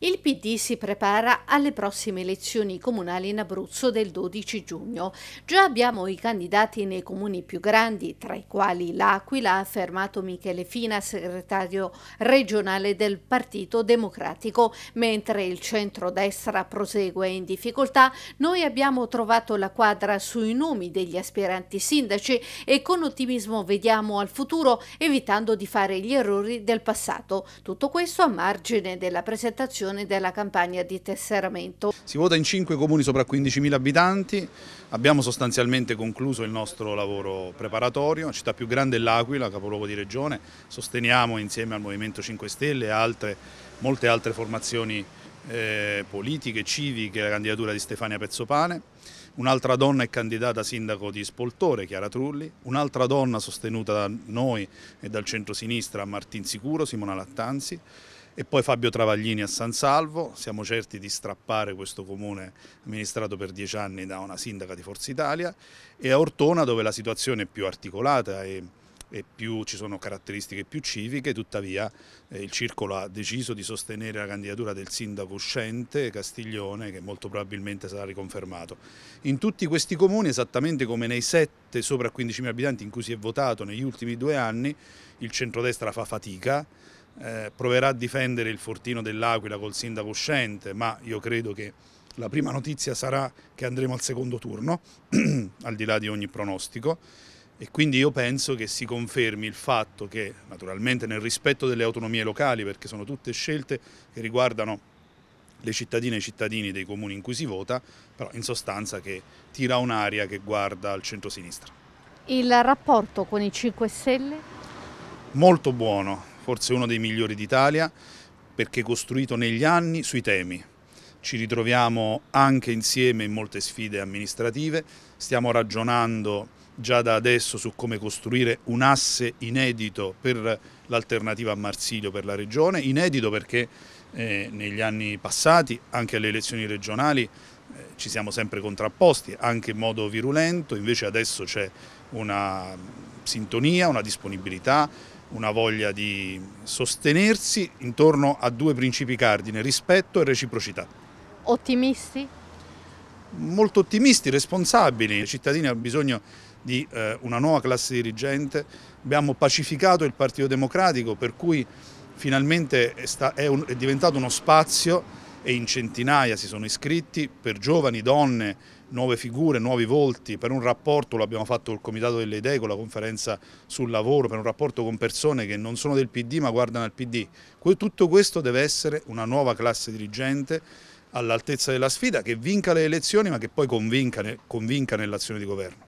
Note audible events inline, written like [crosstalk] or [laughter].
Il PD si prepara alle prossime elezioni comunali in Abruzzo del 12 giugno. Già abbiamo i candidati nei comuni più grandi, tra i quali l'Aquila, ha affermato Michele Fina, segretario regionale del Partito Democratico. Mentre il centrodestra prosegue in difficoltà, noi abbiamo trovato la quadra sui nomi degli aspiranti sindaci e con ottimismo vediamo al futuro, evitando di fare gli errori del passato. Tutto questo a margine della presentazione conclusione della campagna di tesseramento. Si vota in cinque comuni sopra 15.000 abitanti, abbiamo sostanzialmente concluso il nostro lavoro preparatorio, la città più grande è l'Aquila, capoluogo di regione, sosteniamo insieme al Movimento 5 Stelle e altre, molte altre formazioni eh, politiche, civiche, la candidatura di Stefania Pezzopane, un'altra donna è candidata sindaco di Spoltore, Chiara Trulli, un'altra donna sostenuta da noi e dal centro-sinistra Martin Sicuro, Simona Lattanzi, e poi Fabio Travaglini a San Salvo, siamo certi di strappare questo comune amministrato per dieci anni da una sindaca di Forza Italia e a Ortona dove la situazione è più articolata e, e più, ci sono caratteristiche più civiche, tuttavia eh, il circolo ha deciso di sostenere la candidatura del sindaco uscente Castiglione che molto probabilmente sarà riconfermato. In tutti questi comuni, esattamente come nei sette sopra 15.000 abitanti in cui si è votato negli ultimi due anni, il centrodestra fa fatica eh, proverà a difendere il fortino dell'Aquila col sindaco uscente, ma io credo che la prima notizia sarà che andremo al secondo turno, [clears throat] al di là di ogni pronostico, e quindi io penso che si confermi il fatto che, naturalmente nel rispetto delle autonomie locali, perché sono tutte scelte che riguardano le cittadine e i cittadini dei comuni in cui si vota, però in sostanza che tira un'aria che guarda al centro-sinistra. Il rapporto con i 5 Stelle? Molto buono, forse uno dei migliori d'Italia perché costruito negli anni sui temi. Ci ritroviamo anche insieme in molte sfide amministrative, stiamo ragionando già da adesso su come costruire un asse inedito per l'alternativa a Marsilio per la regione, inedito perché eh, negli anni passati, anche alle elezioni regionali, eh, ci siamo sempre contrapposti, anche in modo virulento, invece adesso c'è una sintonia, una disponibilità, una voglia di sostenersi intorno a due principi cardine, rispetto e reciprocità. Ottimisti? Molto ottimisti, responsabili. I cittadini hanno bisogno di eh, una nuova classe dirigente. Abbiamo pacificato il Partito Democratico per cui finalmente è, sta, è, un, è diventato uno spazio e in centinaia si sono iscritti per giovani, donne, nuove figure, nuovi volti, per un rapporto, lo abbiamo fatto col Comitato delle Idee, con la conferenza sul lavoro, per un rapporto con persone che non sono del PD ma guardano al PD. Tutto questo deve essere una nuova classe dirigente all'altezza della sfida, che vinca le elezioni ma che poi convinca, convinca nell'azione di governo.